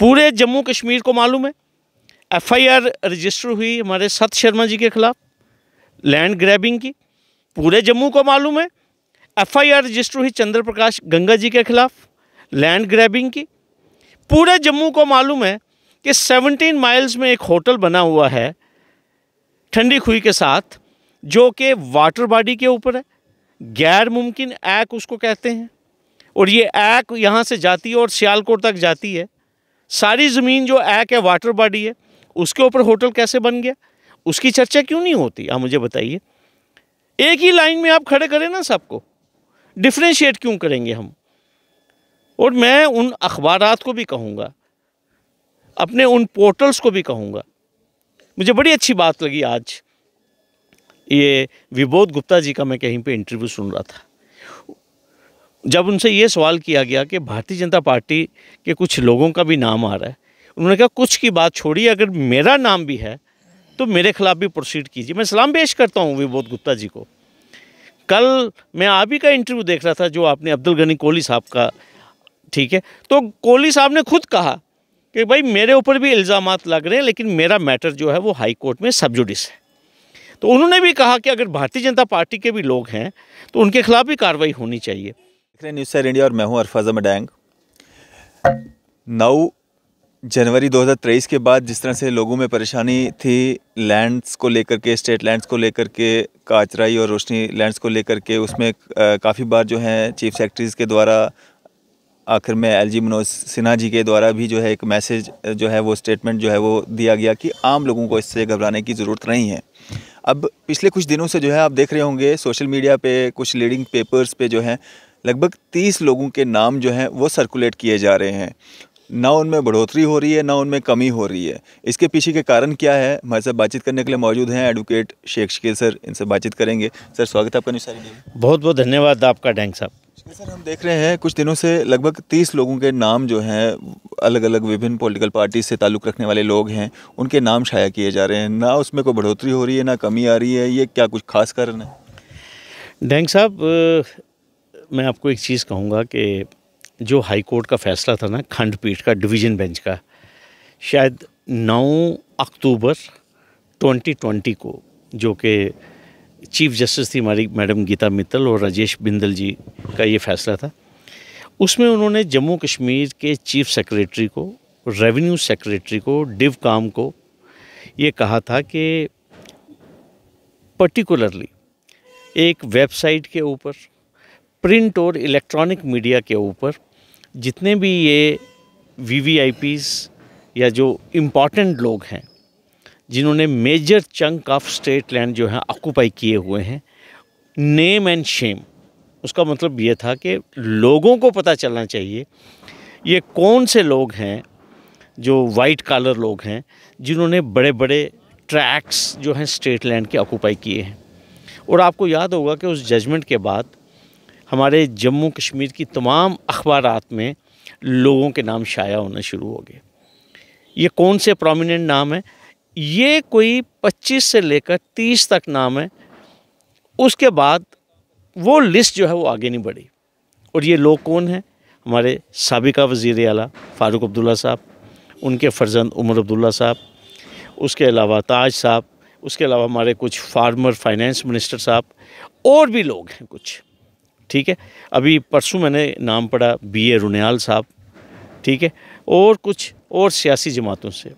पूरे जम्मू कश्मीर को मालूम है एफआईआर रजिस्टर हुई हमारे सत शर्मा जी के ख़िलाफ़ लैंड ग्रैबिंग की पूरे जम्मू को मालूम है एफआईआर रजिस्टर हुई चंद्र प्रकाश गंगा जी के ख़िलाफ़ लैंड ग्रैबिंग की पूरे जम्मू को मालूम है कि 17 माइल्स में एक होटल बना हुआ है ठंडी खुई के साथ जो कि वाटर बॉडी के ऊपर है गैर मुमकिन ऐक उसको कहते हैं और ये ऐक यहाँ से जाती है और सियालकोट तक जाती है सारी ज़मीन जो ऐक है वाटर बॉडी है उसके ऊपर होटल कैसे बन गया उसकी चर्चा क्यों नहीं होती आप मुझे बताइए एक ही लाइन में आप खड़े करें ना सबको डिफ्रेंशिएट क्यों करेंगे हम और मैं उन अखबार को भी कहूँगा अपने उन पोर्टल्स को भी कहूँगा मुझे बड़ी अच्छी बात लगी आज ये विबोध गुप्ता जी का मैं कहीं पे इंटरव्यू सुन रहा था जब उनसे ये सवाल किया गया कि भारतीय जनता पार्टी के कुछ लोगों का भी नाम आ रहा है उन्होंने कहा कुछ की बात छोड़िए अगर मेरा नाम भी है तो मेरे खिलाफ भी प्रोसीड कीजिए मैं सलाम पेश करता हूँ विबोध गुप्ता जी को कल मैं आप ही का इंटरव्यू देख रहा था जो आपने अब्दुल गनी कोहली साहब का ठीक है तो कोहली साहब ने खुद कहा कि भाई मेरे ऊपर भी इल्ज़ाम लग रहे हैं लेकिन मेरा मैटर जो है वो हाई कोर्ट में सब जुडिस है तो उन्होंने भी कहा कि अगर भारतीय जनता पार्टी के भी लोग हैं तो उनके खिलाफ भी कार्रवाई होनी चाहिए देख रहे हैं न्यूज़ सैर इंडिया और मैं हूं अरफाजा मडैंग नौ जनवरी 2023 के बाद जिस तरह से लोगों में परेशानी थी लैंड्स को लेकर के स्टेट लैंड्स को लेकर के काचराई और रोशनी लैंड्स को लेकर के उसमें काफ़ी बार जो है चीफ सेक्रेटरीज़ के द्वारा आखिर में एल जी मनोज सिन्हा जी के द्वारा भी जो है एक मैसेज जो है वो स्टेटमेंट जो है वो दिया गया कि आम लोगों को इससे घबराने की ज़रूरत नहीं है अब पिछले कुछ दिनों से जो है आप देख रहे होंगे सोशल मीडिया पे कुछ लीडिंग पेपर्स पे जो है लगभग तीस लोगों के नाम जो हैं वो सर्कुलेट किए जा रहे हैं ना उनमें बढ़ोतरी हो रही है ना उनमें कमी हो रही है इसके पीछे के कारण क्या है हमारे साथ बातचीत करने के लिए मौजूद हैं एडवोकेट शेख शकील सर इनसे बातचीत करेंगे सर स्वागत है आपका निशा बहुत बहुत धन्यवाद आपका डैंग साहब सर हम देख रहे हैं कुछ दिनों से लगभग तीस लोगों के नाम जो हैं अलग अलग विभिन्न पॉलिटिकल पार्टी से ताल्लुक़ रखने वाले लोग हैं उनके नाम शाया किए जा रहे हैं ना उसमें कोई बढ़ोतरी हो रही है ना कमी आ रही है ये क्या कुछ खास कारण है डैंग साहब मैं आपको एक चीज़ कहूँगा कि जो हाई कोर्ट का फैसला था ना खंडपीठ का डिवीज़न बेंच का शायद 9 अक्टूबर 2020 को जो कि चीफ जस्टिस थी हमारी मैडम गीता मित्तल और राजेश बिंदल जी का ये फैसला था उसमें उन्होंने जम्मू कश्मीर के चीफ सेक्रेटरी को रेवेन्यू सेक्रेटरी को डिव काम को ये कहा था कि पर्टिकुलरली एक वेबसाइट के ऊपर प्रिंट और इलेक्ट्रॉनिक मीडिया के ऊपर जितने भी ये वी या जो इम्पॉर्टेंट लोग हैं जिन्होंने major chunk of state land जो है ऑक्यूपाई किए हुए हैं नेम एंड शेम उसका मतलब ये था कि लोगों को पता चलना चाहिए ये कौन से लोग हैं जो वाइट कॉलर लोग हैं जिन्होंने बड़े बड़े ट्रैक्स जो हैं स्टेट लैंड के ऑक्यूपाई किए हैं और आपको याद होगा कि उस जजमेंट के बाद हमारे जम्मू कश्मीर की तमाम अखबार में लोगों के नाम शाया होना शुरू हो गए ये कौन से प्रोमिनेंट नाम है ये कोई 25 से लेकर 30 तक नाम है उसके बाद वो लिस्ट जो है वो आगे नहीं बढ़ी और ये लोग कौन हैं हमारे सबका वज़ी अला फ़ारूक अब्दुल्ला साहब उनके फर्जंद उमर अब्दुल्ला साहब उसके अलावा ताज साहब उसके अलावा हमारे कुछ फार्मर फाइनेंस मिनिस्टर साहब और भी लोग हैं कुछ ठीक है अभी परसों मैंने नाम पढ़ा बी ए रुनयाल साहब ठीक है और कुछ और सियासी जमातों से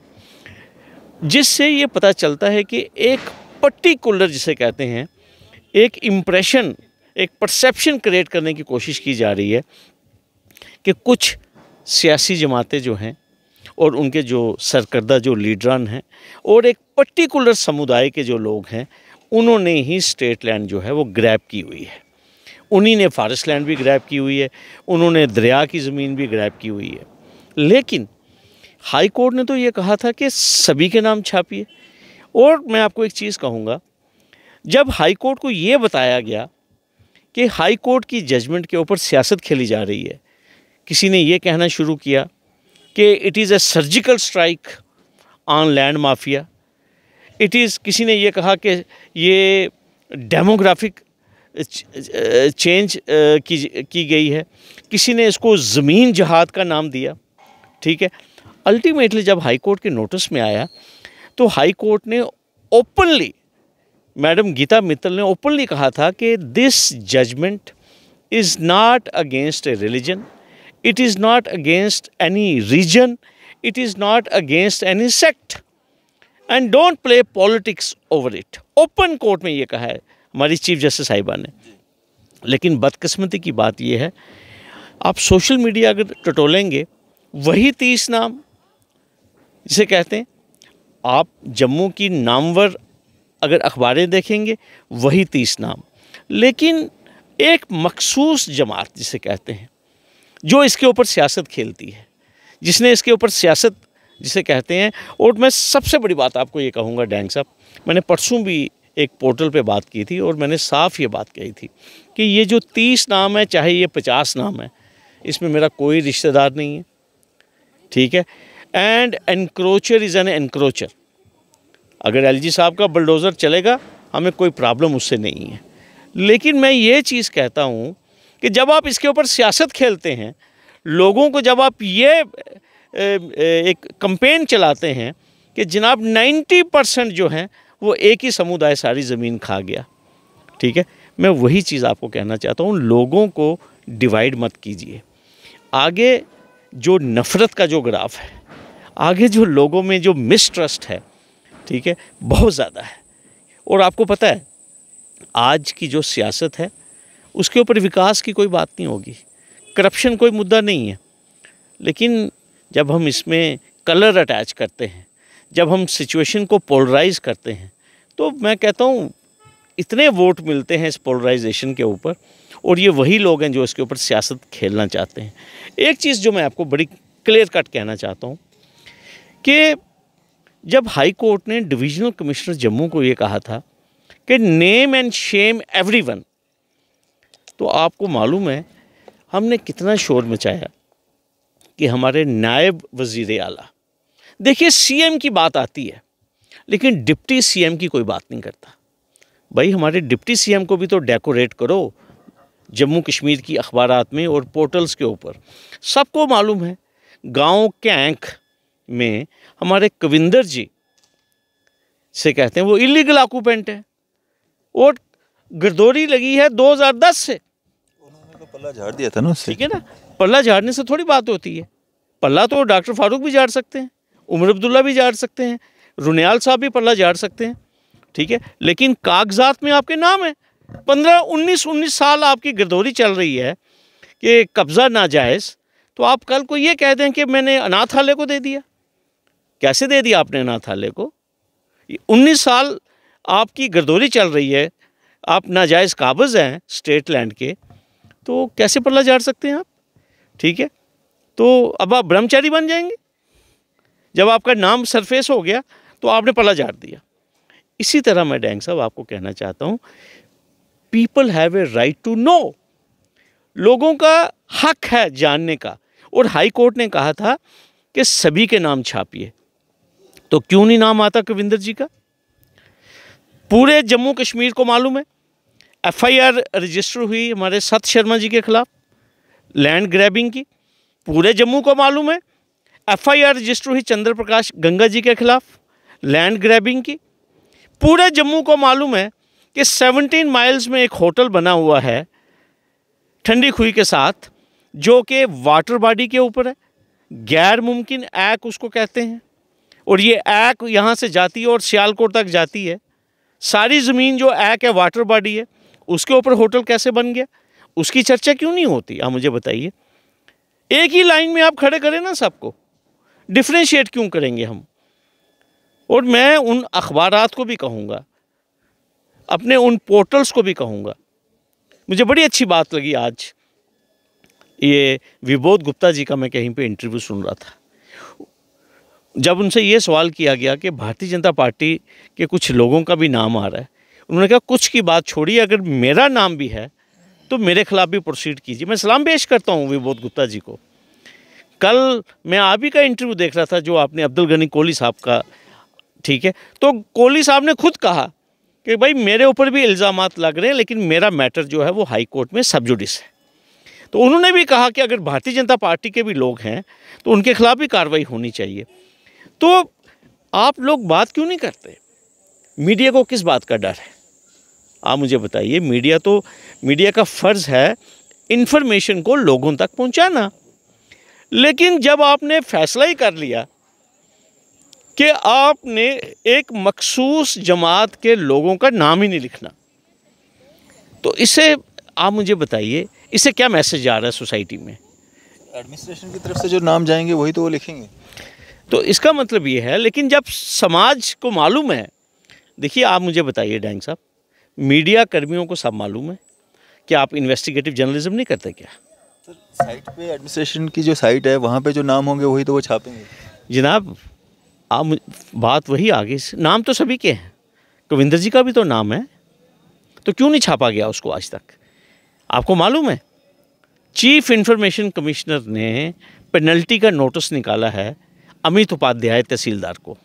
जिससे ये पता चलता है कि एक पर्टिकुलर जिसे कहते हैं एक इम्प्रेशन एक परसेप्शन क्रिएट करने की कोशिश की जा रही है कि कुछ सियासी जमातें जो हैं और उनके जो सरकर्दा जो लीडरान हैं और एक पर्टिकुलर समुदाय के जो लोग हैं उन्होंने ही स्टेट लैंड जो है वो ग्रैब की हुई है उन्हीं ने फॉरेस्ट लैंड भी ग्रैब की हुई है उन्होंने दरिया की ज़मीन भी ग्रैब की हुई है लेकिन हाई कोर्ट ने तो ये कहा था कि सभी के नाम छापिए और मैं आपको एक चीज़ कहूँगा जब हाई कोर्ट को ये बताया गया कि हाई कोर्ट की जजमेंट के ऊपर सियासत खेली जा रही है किसी ने ये कहना शुरू किया कि it is a surgical strike on land mafia it is किसी ने ये कहा कि ये डेमोग्राफिक चेंज की की गई है किसी ने इसको ज़मीन जहाद का नाम दिया ठीक है अल्टीमेटली जब हाई कोर्ट के नोटिस में आया तो हाई कोर्ट ने ओपनली मैडम गीता मित्तल ने ओपनली कहा था कि this judgment is not against a religion it is not against any reason it is not against any sect and don't play politics over it open court में ये कहा है हमारी चीफ जस्टिस साहिबा ने लेकिन बदकस्मती की बात यह है आप सोशल मीडिया अगर टटोलेंगे वही तीस नाम जिसे कहते हैं आप जम्मू की नामवर अगर अखबारें देखेंगे वही तीस नाम लेकिन एक मखसूस जमात जिसे कहते हैं जो इसके ऊपर सियासत खेलती है जिसने इसके ऊपर सियासत जिसे कहते हैं और मैं सबसे बड़ी बात आपको ये कहूँगा डैंग साहब मैंने परसों भी एक पोर्टल पे बात की थी और मैंने साफ ये बात कही थी कि ये जो तीस नाम है चाहे ये पचास नाम है इसमें मेरा कोई रिश्तेदार नहीं है ठीक है and encroacher is an encroacher अगर एलजी साहब का बुलडोज़र चलेगा हमें कोई प्रॉब्लम उससे नहीं है लेकिन मैं ये चीज़ कहता हूँ कि जब आप इसके ऊपर सियासत खेलते हैं लोगों को जब आप ये एक कंपेन चलाते हैं कि जनाब 90 परसेंट जो हैं वो एक ही समुदाय सारी ज़मीन खा गया ठीक है मैं वही चीज़ आपको कहना चाहता हूँ लोगों को डिवाइड मत कीजिए आगे जो नफ़रत का जो ग्राफ है आगे जो लोगों में जो मिसट्रस्ट है ठीक है बहुत ज़्यादा है और आपको पता है आज की जो सियासत है उसके ऊपर विकास की कोई बात नहीं होगी करप्शन कोई मुद्दा नहीं है लेकिन जब हम इसमें कलर अटैच करते हैं जब हम सिचुएशन को पोलराइज करते हैं तो मैं कहता हूँ इतने वोट मिलते हैं इस पोलराइजेशन के ऊपर और ये वही लोग हैं जो इसके ऊपर सियासत खेलना चाहते हैं एक चीज़ जो मैं आपको बड़ी क्लियर कट कहना चाहता हूँ कि जब हाई कोर्ट ने डिवीजनल कमिश्नर जम्मू को ये कहा था कि नेम एंड शेम एवरीवन तो आपको मालूम है हमने कितना शोर मचाया कि हमारे नायब वज़ी अला देखिए सीएम की बात आती है लेकिन डिप्टी सीएम की कोई बात नहीं करता भाई हमारे डिप्टी सीएम को भी तो डेकोरेट करो जम्मू कश्मीर की अखबार में और पोर्टल्स के ऊपर सबको मालूम है गांव कैंक में हमारे कविंदर जी से कहते हैं वो इलीगल आकूपेंट है और गिरदोरी लगी है 2010 से उन्होंने तो पल्ला झाड़ दिया था ना ठीक है ना पल्ला झाड़ने से थोड़ी बात होती है पल्ला तो डॉक्टर फारूक भी झाड़ सकते हैं उमर अब्दुल्ला भी जाड़ सकते हैं रुनियाल साहब भी पल्ला जाड़ सकते हैं ठीक है लेकिन कागजात में आपके नाम है पंद्रह उन्नीस उन्नीस साल आपकी गिरदौरी चल रही है कि कब्ज़ा नाजायज़ तो आप कल को ये कह दें कि मैंने अनाथालय को दे दिया कैसे दे दिया आपने अनाथालय को उन्नीस साल आपकी गिरदौरी चल रही है आप नाजायज़ काबज़ हैं स्टेट लैंड के तो कैसे पल्ला झाड़ सकते हैं आप ठीक है तो अब आप ब्रह्मचारी बन जाएंगे जब आपका नाम सरफेस हो गया तो आपने पला झाड़ दिया इसी तरह मैं डैंग साहब आपको कहना चाहता हूँ people have a right to know लोगों का हक है जानने का और हाई कोर्ट ने कहा था कि सभी के नाम छापिए तो क्यों नहीं नाम आता कविंदर जी का पूरे जम्मू कश्मीर को मालूम है एफआईआर रजिस्टर हुई हमारे सत शर्मा जी के खिलाफ लैंड ग्रैबिंग की पूरे जम्मू को मालूम है एफआईआर रजिस्टर हुई चंद्र प्रकाश गंगा जी के खिलाफ लैंड ग्रैबिंग की पूरे जम्मू को मालूम है कि 17 माइल्स में एक होटल बना हुआ है ठंडी खुई के साथ जो कि वाटर बॉडी के ऊपर है गैर मुमकिन ऐक उसको कहते हैं और ये ऐक यहाँ से जाती है और सियालकोट तक जाती है सारी ज़मीन जो ऐक है वाटर बॉडी है उसके ऊपर होटल कैसे बन गया उसकी चर्चा क्यों नहीं होती आप मुझे बताइए एक ही लाइन में आप खड़े करें ना सबको डिफ्रेंशिएट क्यों करेंगे हम और मैं उन अखबार को भी कहूँगा अपने उन पोर्टल्स को भी कहूँगा मुझे बड़ी अच्छी बात लगी आज ये विबोध गुप्ता जी का मैं कहीं पे इंटरव्यू सुन रहा था जब उनसे ये सवाल किया गया कि भारतीय जनता पार्टी के कुछ लोगों का भी नाम आ रहा है उन्होंने कहा कुछ की बात छोड़िए अगर मेरा नाम भी है तो मेरे खिलाफ़ भी प्रोसीड कीजिए मैं सलाम पेश करता हूँ विबोध गुप्ता जी को कल मैं आप ही का इंटरव्यू देख रहा था जो आपने अब्दुल गनी कोहली साहब का ठीक है तो कोहली साहब ने खुद कहा कि भाई मेरे ऊपर भी इल्ज़ाम लग रहे हैं लेकिन मेरा मैटर जो है वो हाई कोर्ट में सबजुडिस है तो उन्होंने भी कहा कि अगर भारतीय जनता पार्टी के भी लोग हैं तो उनके खिलाफ भी कार्रवाई होनी चाहिए तो आप लोग बात क्यों नहीं करते मीडिया को किस बात का डर है आप मुझे बताइए मीडिया तो मीडिया का फ़र्ज़ है इन्फॉर्मेशन को लोगों तक पहुंचाना लेकिन जब आपने फैसला ही कर लिया कि आपने एक मखसूस जमात के लोगों का नाम ही नहीं लिखना तो इसे आप मुझे बताइए इसे क्या मैसेज आ रहा है सोसाइटी में एडमिनिस्ट्रेशन की तरफ से जो नाम जाएंगे वही तो वो लिखेंगे तो इसका मतलब ये है लेकिन जब समाज को मालूम है देखिए आप मुझे बताइए डैंग साहब मीडिया कर्मियों को सब मालूम है कि आप इन्वेस्टिगेटिव जर्नलिज्म नहीं करते क्या सर साइट पे एडमिनिस्ट्रेशन की जो साइट है वहाँ पे जो नाम होंगे वही तो वो छापेंगे जनाब आप बात वही आगे नाम तो सभी के हैं कविंदर जी का भी तो नाम है तो क्यों नहीं छापा गया उसको आज तक आपको मालूम है चीफ इंफॉर्मेशन कमिश्नर ने पेनल्टी का नोटिस निकाला है अमित उपाध्याय तहसीलदार को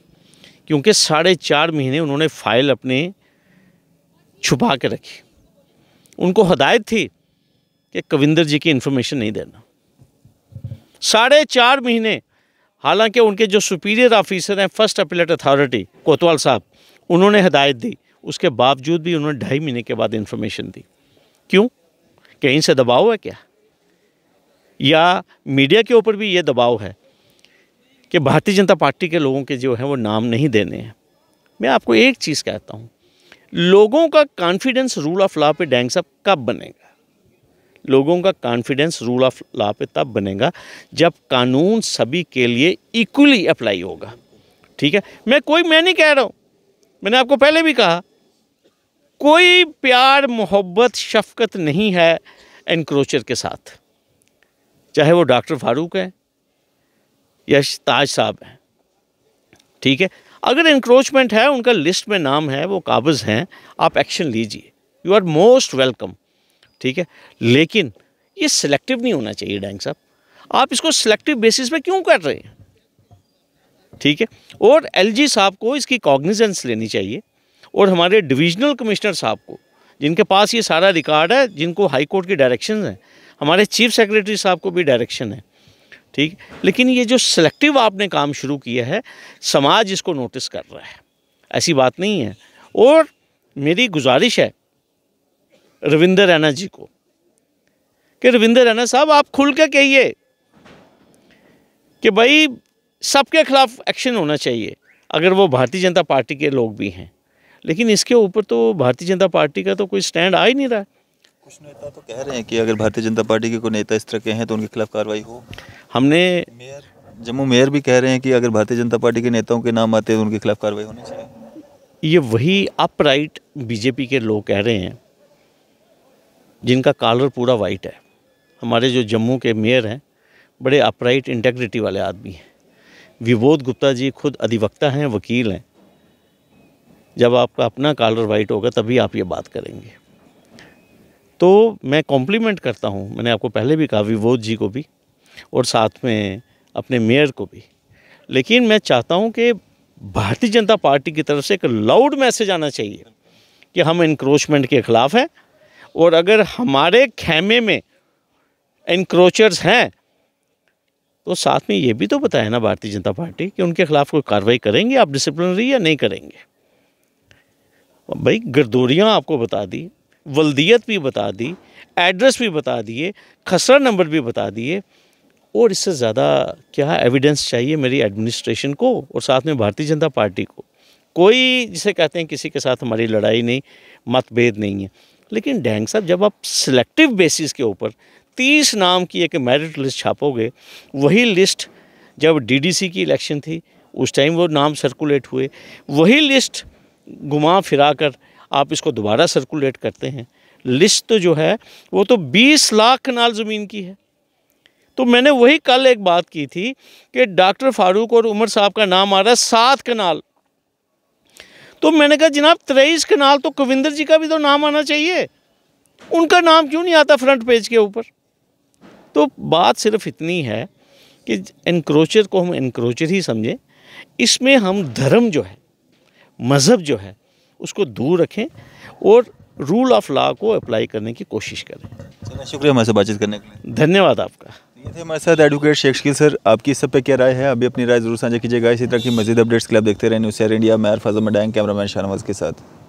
क्योंकि साढ़े चार महीने उन्होंने फाइल अपने छुपा के रखी उनको हदायत थी कि कविंदर जी की इन्फॉर्मेशन नहीं देना साढ़े चार महीने हालांकि उनके जो सुपीरियर ऑफिसर हैं फर्स्ट अपीलेट अथॉरिटी कोतवाल साहब उन्होंने हदायत दी उसके बावजूद भी उन्होंने ढाई महीने के बाद इन्फॉर्मेशन दी क्यों कहीं से दबाव है क्या या मीडिया के ऊपर भी ये दबाव है कि भारतीय जनता पार्टी के लोगों के जो हैं वो नाम नहीं देने हैं मैं आपको एक चीज़ कहता हूँ लोगों का कॉन्फिडेंस रूल ऑफ लॉ पे डैंग साहब कब बनेगा लोगों का कॉन्फिडेंस रूल ऑफ लॉ पे तब बनेगा जब कानून सभी के लिए इक्वली अप्लाई होगा ठीक है मैं कोई मैं नहीं कह रहा हूँ मैंने आपको पहले भी कहा कोई प्यार मोहब्बत शफकत नहीं है एनक्रोचर के साथ चाहे वो डॉक्टर फारूक हैं या ताज साहब हैं ठीक है अगर इंक्रोचमेंट है उनका लिस्ट में नाम है वो काबज़ हैं आप एक्शन लीजिए यू आर मोस्ट वेलकम ठीक है लेकिन ये सिलेक्टिव नहीं होना चाहिए डैंग साहब आप इसको सिलेक्टिव बेसिस पे क्यों कर रहे हैं ठीक है और एलजी साहब को इसकी कॉग्निजेंस लेनी चाहिए और हमारे डिविजनल कमिश्नर साहब को जिनके पास ये सारा रिकॉर्ड है जिनको हाई कोर्ट की डायरेक्शन है हमारे चीफ सेक्रेटरी साहब को भी डायरेक्शन है ठीक लेकिन ये जो सिलेक्टिव आपने काम शुरू किया है समाज इसको नोटिस कर रहा है ऐसी बात नहीं है और मेरी गुजारिश है रविंदर रैना जी को कि रविंदर रैना साहब आप खुल के कहिए कि भाई सबके खिलाफ एक्शन होना चाहिए अगर वो भारतीय जनता पार्टी के लोग भी हैं लेकिन इसके ऊपर तो भारतीय जनता पार्टी का तो कोई स्टैंड आ ही नहीं रहा कुछ नेता तो कह रहे हैं कि अगर भारतीय जनता पार्टी के कोई नेता इस तरह के हैं तो उनके खिलाफ कार्रवाई हो हमने मेयर जम्मू मेयर भी कह रहे हैं कि अगर भारतीय जनता पार्टी के नेताओं के नाम आते हैं तो उनके खिलाफ कार्रवाई होनी चाहिए ये वही अपराइट बीजेपी के लोग कह रहे हैं जिनका कॉलर पूरा वाइट है हमारे जो जम्मू के मेयर हैं बड़े अपराइट इंटेग्रिटी वाले आदमी हैं विबोध गुप्ता जी खुद अधिवक्ता हैं वकील हैं जब आपका अपना कॉलर वाइट होगा तभी आप ये बात करेंगे तो मैं कॉम्प्लीमेंट करता हूँ मैंने आपको पहले भी कहा विबोध जी को भी और साथ में अपने मेयर को भी लेकिन मैं चाहता हूँ कि भारतीय जनता पार्टी की तरफ से एक लाउड मैसेज आना चाहिए कि हम इंक्रोचमेंट के ख़िलाफ़ हैं और अगर हमारे खेमे में इनक्रोचर्स हैं तो साथ में ये भी तो बताया ना भारतीय जनता पार्टी कि उनके खिलाफ कोई कार्रवाई करेंगे आप डिसिप्लिनरी या नहीं करेंगे भाई गर्दोरियाँ आपको बता दी वल्दियत भी बता दी एड्रेस भी बता दिए खसरा नंबर भी बता दिए और इससे ज़्यादा क्या एविडेंस चाहिए मेरी एडमिनिस्ट्रेशन को और साथ में भारतीय जनता पार्टी को कोई जिसे कहते हैं किसी के साथ हमारी लड़ाई नहीं मतभेद नहीं है लेकिन डैंग साहब जब आप सिलेक्टिव बेसिस के ऊपर तीस नाम की एक मेरिट लिस्ट छापोगे वही लिस्ट जब डीडीसी की इलेक्शन थी उस टाइम वो नाम सर्कुलेट हुए वही लिस्ट घुमा फिरा कर आप इसको दोबारा सर्कुलेट करते हैं लिस्ट तो जो है वो तो 20 लाख कनाल ज़मीन की है तो मैंने वही कल एक बात की थी कि डॉक्टर फारूक और उमर साहब का नाम आ रहा है सात कनाल तो मैंने कहा जनाब त्रेईस कनाल तो कविंदर जी का भी तो नाम आना चाहिए उनका नाम क्यों नहीं आता फ्रंट पेज के ऊपर तो बात सिर्फ इतनी है कि इनक्रोचर को हम इनक्रोचर ही समझें इसमें हम धर्म जो है मज़हब जो है उसको दूर रखें और रूल ऑफ लॉ को अप्लाई करने की कोशिश करें शुक्रिया हमारे से बातचीत करने के लिए धन्यवाद आपका ये थे हमारे साथ एडवोकेट शेख शकील सर आपकी इस सब पे क्या राय है अभी अपनी राय जरूर साझा कीजिएगा इसी तरह की मजीद अपडेट्स के लिए आप देखते रहें न्यूज़ इंडिया मैं फजल मडैंग कैमरामैन शाहनवाज के साथ